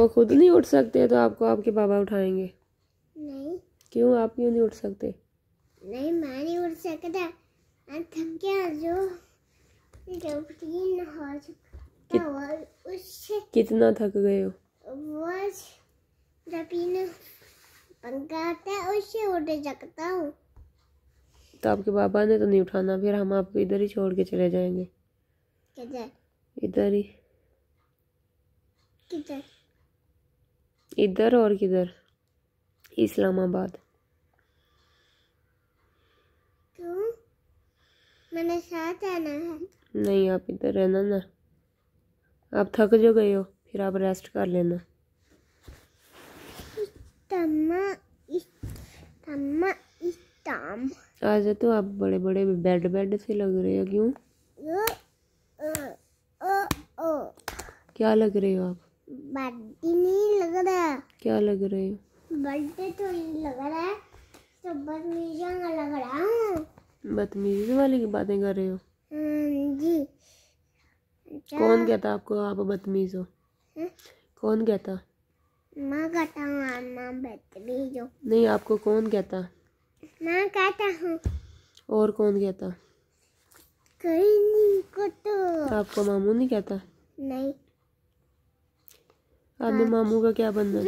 वो खुद नहीं उठ सकते तो आपको आपके पापा उठाएंगे नहीं क्यों आप क्यों नहीं उठ सकते नहीं मैं नहीं उठ सकता थक गया जो कित, कितना थक गए हो पंखा उससे उठ सकता हूँ तो आपके पापा ने तो नहीं उठाना फिर हम आपको इधर ही छोड़ के चले जाएंगे किधर इधर ही किधर इधर और किधर इस्लामाबाद तो मैंने साथ आना है नहीं आप इधर रहना ना आप थक जो गए हो फिर आप रेस्ट कर लेना आज तो आप बड़े बड़े बेड बेड से लग रहे हो क्यों ओ, ओ, ओ, क्या लग रहे हो आप बर्थडे नहीं लग रहा क्या लग रहा है बर्थडे तो नहीं लग रहा है तो बदमीजा लग रहा हूँ बदमीजी की बातें कर रहे हो हाँ जी अच्छा। कौन कहता आपको आप बदतमीज हो हाँ? कौन कहता मैं कहता हूँ मैं बदतमीज हो नहीं आपको कौन कहता मैं कहता हूँ और कौन कहता कोई नहीं को आपको मामू नहीं कहता नहीं आपने हाँ। मामू का क्या बनना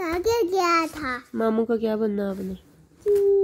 का गया था मामू का क्या बनना आपने